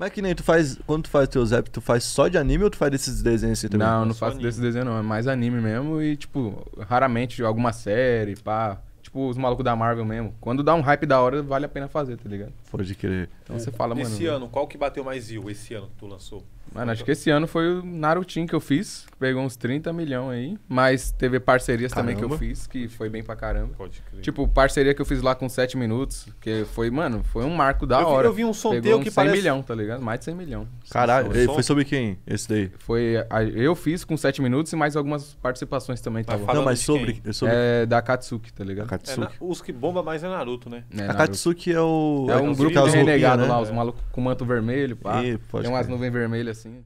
Mas é que nem tu faz. Quando tu faz teus apps, tu faz só de anime ou tu faz desses desenhos assim também? Não, não faço desses desenhos, não. É mais anime mesmo e, tipo, raramente alguma série, pá. Tipo, os malucos da Marvel mesmo. Quando dá um hype da hora, vale a pena fazer, tá ligado? Pode crer. Então você fala, mano. Esse né? ano, qual que bateu mais view esse ano que tu lançou? Mano, acho que esse ano foi o Naruto que eu fiz pegou uns 30 milhões aí. Mas teve parcerias caramba. também que eu fiz, que foi bem pra caramba. Pode crer. Tipo, parceria que eu fiz lá com 7 minutos, que foi, mano, foi um marco da eu hora. Vi, eu vi um som teu que 100 parece... milhão, tá ligado? Mais de 100 milhões. Caralho, e foi sobre quem esse daí? Foi, eu fiz com 7 minutos e mais algumas participações também. Tá Não, mas sobre, sobre... É da Katsuki, tá ligado? Katsuki. É, na... Os que bomba mais é Naruto, né? É, Naruto. a Katsuki é o... É um, é grupo de renegado né? lá, os malucos com manto vermelho, pá. E, Tem umas nuvens vermelhas assim.